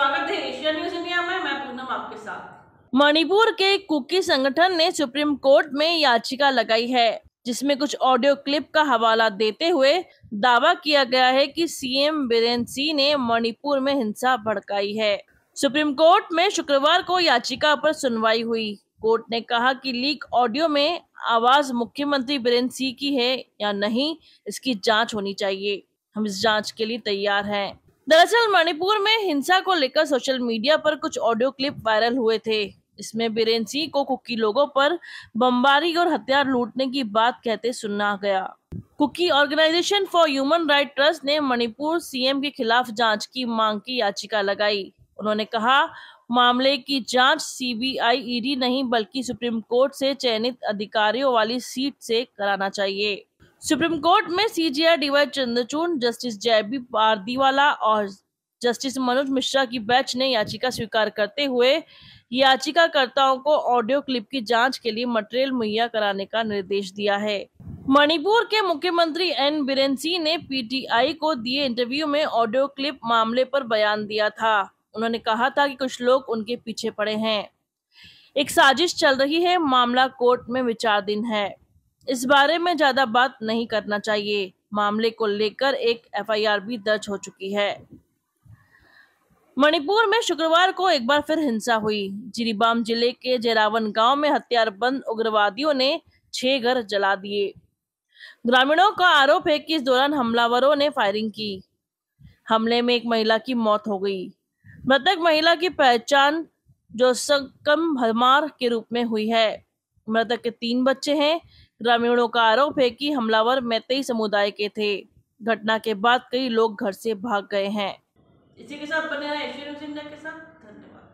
स्वागत है Asia news India में मैं पूनम आपके साथ मणिपुर के कुकी संगठन ने सुप्रीम कोर्ट में याचिका लगाई है जिसमें कुछ ऑडियो क्लिप का हवाला देते हुए दावा किया गया है कि सीएम बीरेन्द्र सिंह ने मणिपुर में हिंसा भड़काई है सुप्रीम कोर्ट में शुक्रवार को याचिका पर सुनवाई हुई कोर्ट ने कहा कि लीक ऑडियो में आवाज मुख्यमंत्री बीरेन्द्र सिंह की है या नहीं इसकी जांच होनी चाहिए हम इस जांच के लिए तैयार हैं दरअसल मणिपुर में हिंसा को लेकर सोशल मीडिया पर कुछ ऑडियो क्लिप वायरल हुए थे इसमें बीरेन सिंह को कुकी लोगों पर बमबारी और हथियार लूटने की बात कहते सुना गया Kuki organisation for human right trust ने मणिपुर सीएम के खिलाफ जांच की मांग की याचिका लगाई उन्होंने कहा मामले की जांच सीबीआई ईडी नहीं बल्कि सुप्रीम कोर्ट से चयनित अधिकारियों वाली सीट से कराना चाहिए सुप्रीम कोर्ट में CJI DY Chandrachud justice J B Pardiwala और जस्टिस मनोज मिश्रा की बेंच ने याचिका स्वीकार करते हुए याचिकाकर्ताओं को ऑडियो क्लिप की जांच के लिए मटेरियल मुहैया कराने का निर्देश दिया है मणिपुर के मुख्यमंत्री एन बिरेन सिंह ने पीटीआई को दिए इंटरव्यू में ऑडियो क्लिप मामले पर बयान दिया था उन्होंने कहा था कि कुछ लोग उनके पीछे पड़े हैं एक साजिश चल रही है मामला कोर्ट में विचाराधीन है इस बारे में ज्यादा बात नहीं करना चाहिए मामले को लेकर एक एफआईआर भी दर्ज हो चुकी है मणिपुर में शुक्रवार को एक बार फिर हिंसा हुई जिरीबाम जिले के जेरावन गांव में हथियारबंद उग्रवादियों ने छह घर जला दिए ग्रामीणों का आरोप है कि इस दौरान हमलावरों ने फायरिंग की हमले में एक महिला की मौत हो गई मृतक महिला की पहचान जो सकम भरमार के रूप में हुई है मृतक के तीन बच्चे हैं ग्रामीणों का आरोप है कि हमलावर मैतई समुदाय के थे घटना के बाद कई लोग घर से भाग गए हैं इसी के साथ बने रहे के साथ धन्यवाद